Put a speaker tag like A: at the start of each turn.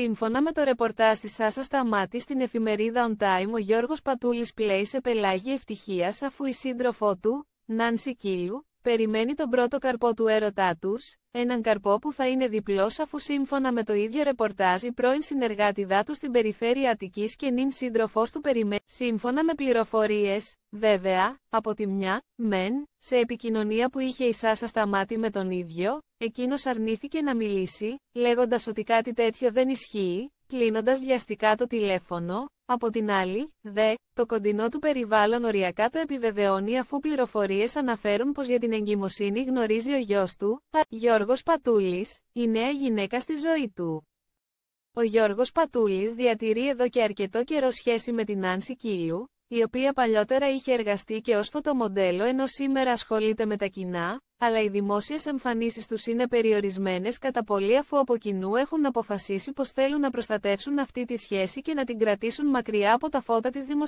A: Σύμφωνα με το ρεπορτάζ της Άσα Σταμάτη στην εφημερίδα On Time, ο Γιώργος Πατούλης πλέει σε πελάγη ευτυχίας αφού η σύντροφό του, Νάνση Κίλου, Περιμένει τον πρώτο καρπό του έρωτά τους, έναν καρπό που θα είναι διπλός αφού σύμφωνα με το ίδιο ρεπορτάζ η πρώην συνεργάτη δάτου στην περιφέρεια Αττικής και νυν σύντροφός του περιμένει. Σύμφωνα με πληροφορίες, βέβαια, από τη μια, μεν, σε επικοινωνία που είχε η Σάσα μάτια με τον ίδιο, εκείνος αρνήθηκε να μιλήσει, λέγοντας ότι κάτι τέτοιο δεν ισχύει, Κλείνοντας βιαστικά το τηλέφωνο, από την άλλη, δε, το κοντινό του περιβάλλον οριακά το επιβεβαιώνει αφού πληροφορίες αναφέρουν πως για την εγκυμοσύνη γνωρίζει ο γιος του, α, Γιώργος Πατούλης, η νέα γυναίκα στη ζωή του. Ο Γιώργος Πατούλης διατηρεί εδώ και αρκετό καιρό σχέση με την Άνση Κίλου, η οποία παλιότερα είχε εργαστεί και ως φωτομοντέλο ενώ σήμερα ασχολείται με τα κοινά, αλλά οι δημόσιες εμφανίσεις τους είναι περιορισμένες κατά πολύ αφού από κοινού έχουν αποφασίσει πως θέλουν να προστατεύσουν αυτή τη σχέση και να την κρατήσουν μακριά από τα φώτα της δημοσιοποίησης.